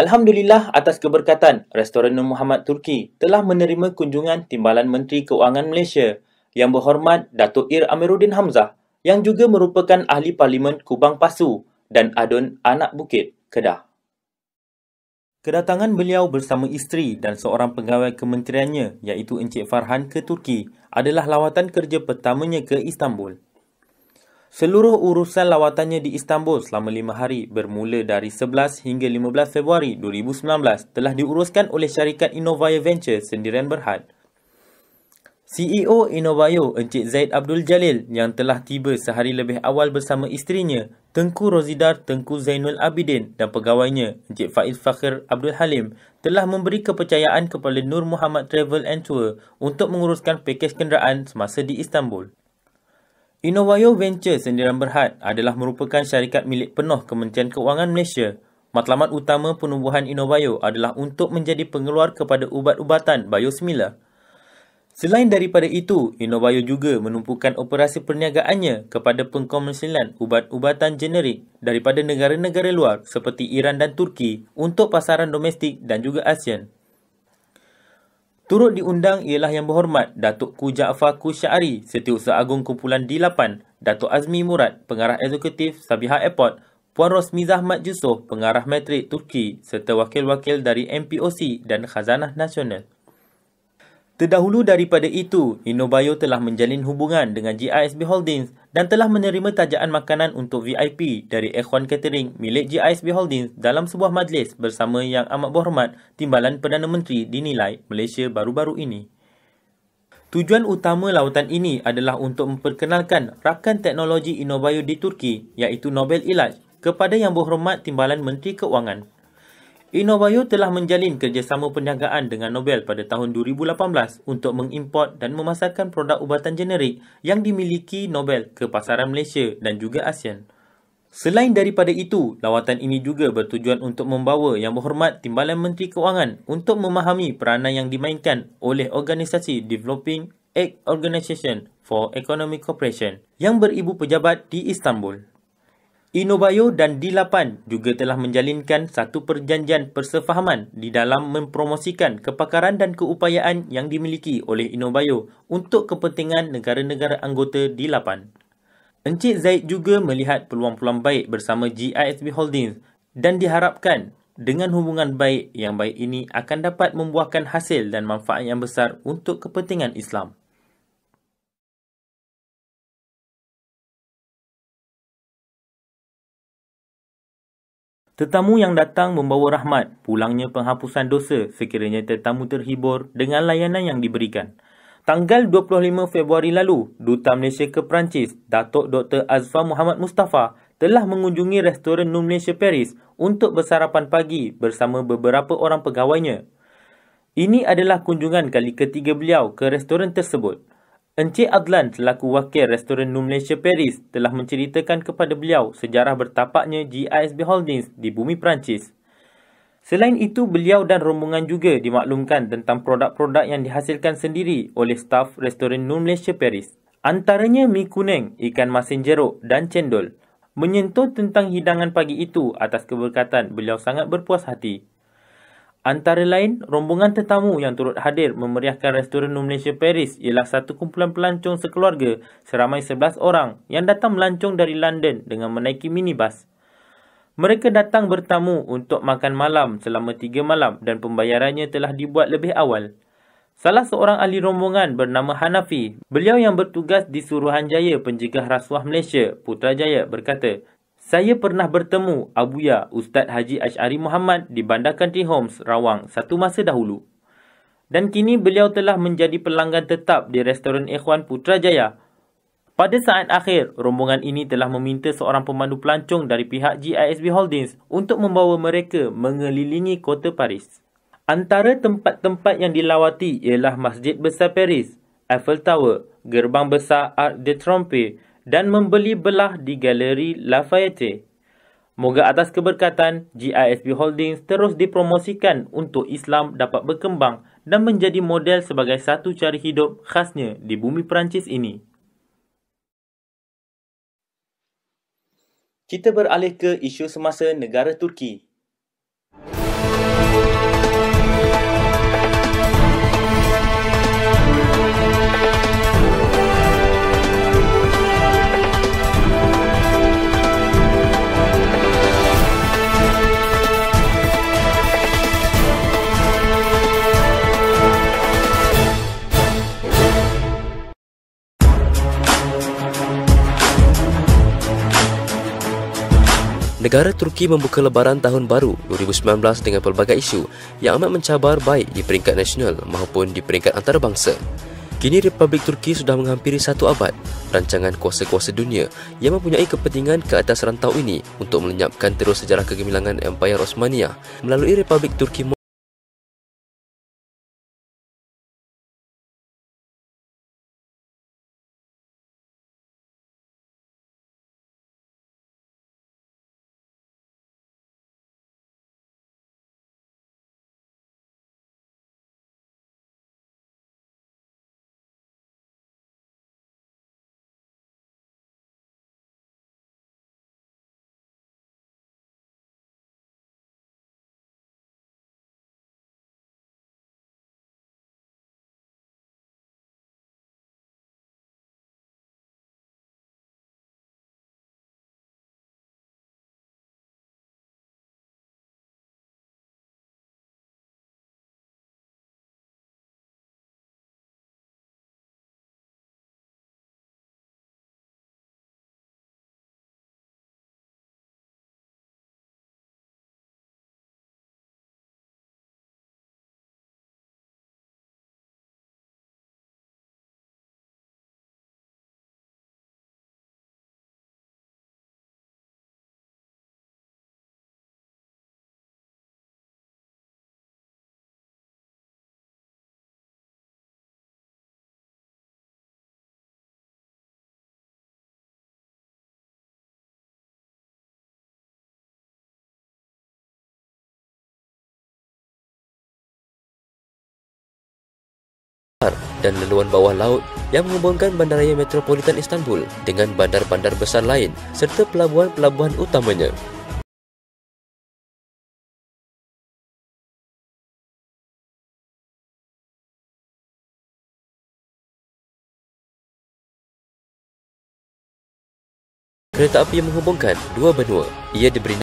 Alhamdulillah atas keberkatan, Restoran Nur Muhammad Turki telah menerima kunjungan Timbalan Menteri Keuangan Malaysia yang berhormat Datuk Ir Amiruddin Hamzah yang juga merupakan Ahli Parlimen Kubang Pasu dan Adun Anak Bukit, Kedah. Kedatangan beliau bersama isteri dan seorang pegawai kementeriannya iaitu Encik Farhan ke Turki adalah lawatan kerja pertamanya ke Istanbul. Seluruh urusan lawatannya di Istanbul selama lima hari bermula dari 11 hingga 15 Februari 2019 telah diuruskan oleh syarikat Innovia Venture sendirian berhad. CEO Innovio Encik Zaid Abdul Jalil yang telah tiba sehari lebih awal bersama isterinya Tengku Rozidar Tengku Zainul Abidin dan pegawainya Encik Faiz Fakhir Abdul Halim telah memberi kepercayaan kepada Nur Muhammad Travel and Tour untuk menguruskan pakej kenderaan semasa di Istanbul. Innovio Ventures Sendirian Berhad adalah merupakan syarikat milik penuh Kementerian Keuangan Malaysia. Matlamat utama penubuhan Innovio adalah untuk menjadi pengeluar kepada ubat-ubatan biosimilar. Selain daripada itu, InnoBio juga menumpukan operasi perniagaannya kepada pengkomersialan ubat-ubatan generik daripada negara-negara luar seperti Iran dan Turki untuk pasaran domestik dan juga ASEAN. Turut diundang ialah yang berhormat Datuk Ku Jaafar Ku Syari, Setiausaha Agung Kumpulan D8, Datuk Azmi Murad, Pengarah Eksekutif Sabiha Airport, Puan Rosmi Zahmat Yusof, Pengarah Metrik Turki serta wakil-wakil dari MPOC dan Khazanah Nasional. Terdahulu daripada itu, InnoBio telah menjalin hubungan dengan GISB Holdings dan telah menerima tajaan makanan untuk VIP dari Ekhwan Catering milik GISB Holdings dalam sebuah majlis bersama yang amat berhormat Timbalan Perdana Menteri dinilai Malaysia baru-baru ini. Tujuan utama lautan ini adalah untuk memperkenalkan rakan teknologi InnoBio di Turki iaitu Nobel Ilaj kepada yang berhormat Timbalan Menteri Keuangan. InnoBio telah menjalin kerjasama perniagaan dengan Nobel pada tahun 2018 untuk mengimport dan memasarkan produk ubatan generik yang dimiliki Nobel ke pasaran Malaysia dan juga ASEAN. Selain daripada itu, lawatan ini juga bertujuan untuk membawa yang berhormat Timbalan Menteri Keuangan untuk memahami peranan yang dimainkan oleh organisasi Developing Aid Organisation for Economic Cooperation yang beribu pejabat di Istanbul. Inobio dan D8 juga telah menjalinkan satu perjanjian persefahaman di dalam mempromosikan kepakaran dan keupayaan yang dimiliki oleh Inobio untuk kepentingan negara-negara anggota D8. Encik Zaid juga melihat peluang-peluang baik bersama GISB Holdings dan diharapkan dengan hubungan baik yang baik ini akan dapat membuahkan hasil dan manfaat yang besar untuk kepentingan Islam. Tetamu yang datang membawa rahmat, pulangnya penghapusan dosa sekiranya tetamu terhibur dengan layanan yang diberikan. Tanggal 25 Februari lalu, Duta Malaysia ke Perancis, Datuk Dr. Azfa Muhammad Mustafa telah mengunjungi restoran Nu Malaysia Paris untuk bersarapan pagi bersama beberapa orang pegawainya. Ini adalah kunjungan kali ketiga beliau ke restoran tersebut. Encik Adlan selaku wakil restoran New Malaysia Paris telah menceritakan kepada beliau sejarah bertapaknya GISB Holdings di bumi Perancis. Selain itu, beliau dan rombongan juga dimaklumkan tentang produk-produk yang dihasilkan sendiri oleh staf restoran New Malaysia Paris. Antaranya mi kuning, ikan masin jeruk dan cendol. Menyentuh tentang hidangan pagi itu atas keberkatan beliau sangat berpuas hati. Antara lain, rombongan tetamu yang turut hadir memeriahkan restoran New Malaysia Paris ialah satu kumpulan pelancong sekeluarga seramai 11 orang yang datang melancong dari London dengan menaiki minibus. Mereka datang bertamu untuk makan malam selama 3 malam dan pembayarannya telah dibuat lebih awal. Salah seorang ahli rombongan bernama Hanafi, beliau yang bertugas di Suruhanjaya Penjaga Rasuah Malaysia, Putrajaya berkata, saya pernah bertemu Abuya Ustaz Haji Ash'ari Muhammad di Bandar Country Homes, Rawang satu masa dahulu. Dan kini beliau telah menjadi pelanggan tetap di restoran Ikhwan Putrajaya. Pada saat akhir, rombongan ini telah meminta seorang pemandu pelancong dari pihak GISB Holdings untuk membawa mereka mengelilingi kota Paris. Antara tempat-tempat yang dilawati ialah Masjid Besar Paris, Eiffel Tower, Gerbang Besar Arc de Trompe, dan membeli belah di Galeri Lafayette. Moga atas keberkatan, GISB Holdings terus dipromosikan untuk Islam dapat berkembang dan menjadi model sebagai satu cara hidup khasnya di bumi Perancis ini. Kita beralih ke isu semasa negara Turki. Negara Turki membuka lebaran tahun baru 2019 dengan pelbagai isu yang amat mencabar baik di peringkat nasional maupun di peringkat antarabangsa. Kini Republik Turki sudah menghampiri satu abad rancangan kuasa-kuasa dunia yang mempunyai kepentingan ke atas rantau ini untuk melenyapkan terus sejarah kegemilangan Empayar Osmania melalui Republik Turki dan laluan bawah laut yang menghubungkan bandaraya metropolitan Istanbul dengan bandar-bandar besar lain serta pelabuhan-pelabuhan utamanya. Kereta api yang menghubungkan dua benua, ia diberi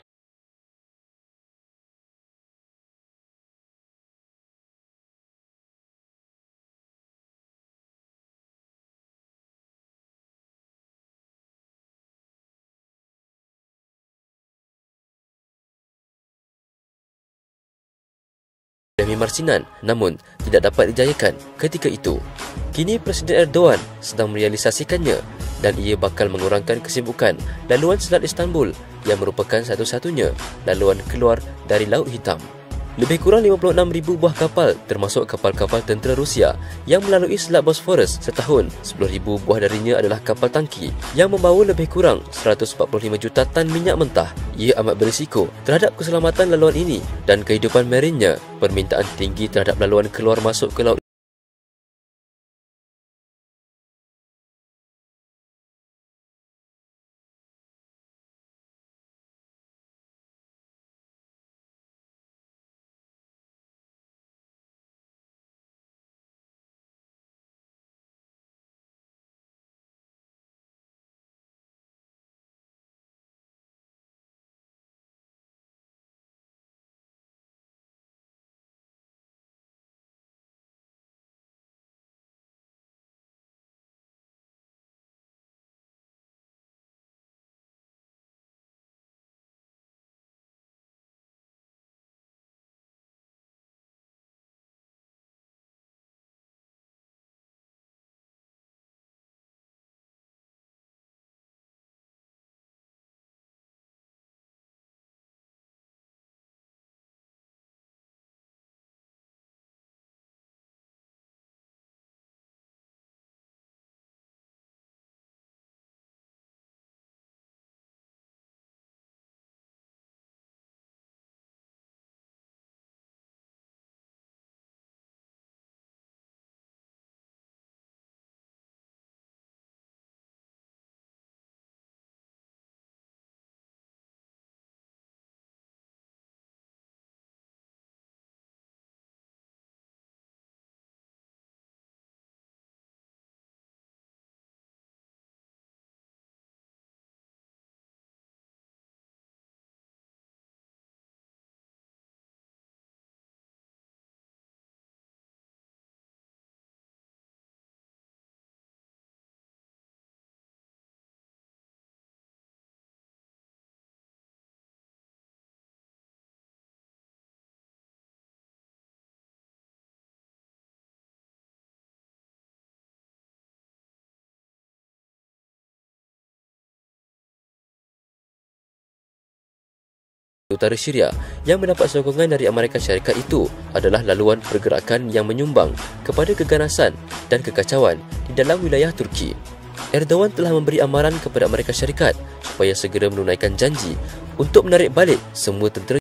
demi Marsinan namun tidak dapat dijayakan ketika itu. Kini Presiden Erdogan sedang merealisasikannya dan ia bakal mengurangkan kesibukan laluan Selat Istanbul yang merupakan satu-satunya laluan keluar dari Laut Hitam. Lebih kurang 56,000 buah kapal termasuk kapal-kapal tentera Rusia yang melalui Selat Bosphorus setahun. 10,000 buah darinya adalah kapal tangki yang membawa lebih kurang 145 juta tan minyak mentah. Ia amat berisiko terhadap keselamatan laluan ini dan kehidupan marinnya. Permintaan tinggi terhadap laluan keluar masuk ke laut utara Syria yang mendapat sokongan dari Amerika Syarikat itu adalah laluan pergerakan yang menyumbang kepada keganasan dan kekacauan di dalam wilayah Turki. Erdogan telah memberi amaran kepada Amerika Syarikat supaya segera menunaikan janji untuk menarik balik semua tentera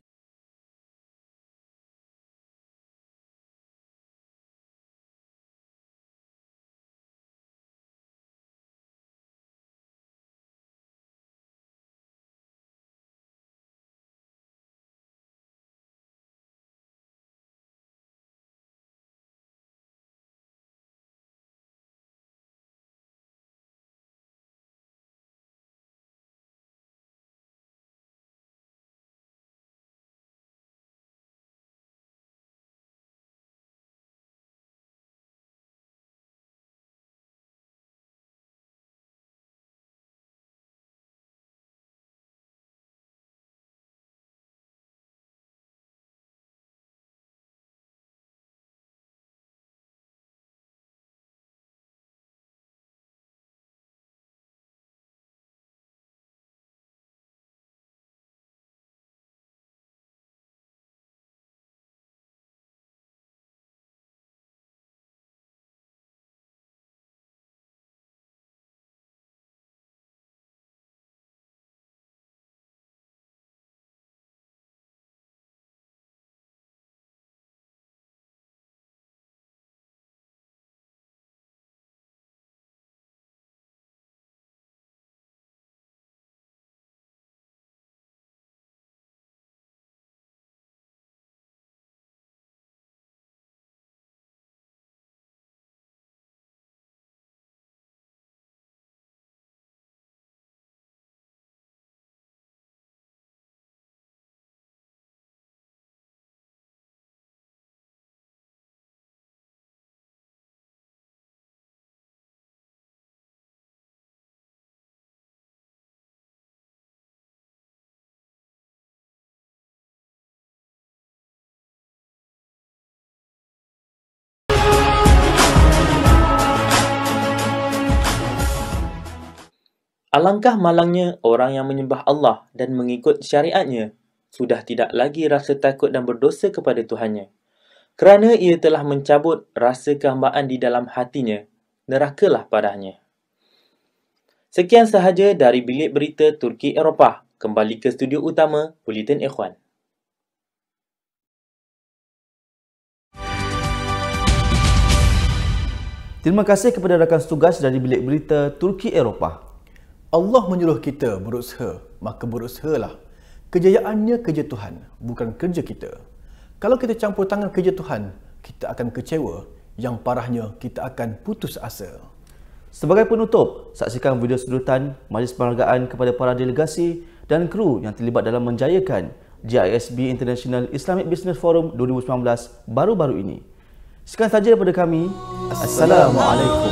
Alangkah malangnya orang yang menyembah Allah dan mengikut syariatnya sudah tidak lagi rasa takut dan berdosa kepada Tuhannya. Kerana ia telah mencabut rasa kehambaan di dalam hatinya, nerakalah padahnya. Sekian sahaja dari bilik berita Turki Eropah. Kembali ke studio utama, Bulletin Ikhwan. Terima kasih kepada rakan setugas dari bilik berita Turki Eropah. Allah menyuruh kita berusaha, maka berusahalah. Kejayaannya kerja Tuhan, bukan kerja kita. Kalau kita campur tangan kerja Tuhan, kita akan kecewa. Yang parahnya, kita akan putus asa. Sebagai penutup, saksikan video sedutan majlis penghargaan kepada para delegasi dan kru yang terlibat dalam menjayakan GISB International Islamic Business Forum 2019 baru-baru ini. Sekian sahaja daripada kami. Assalamualaikum.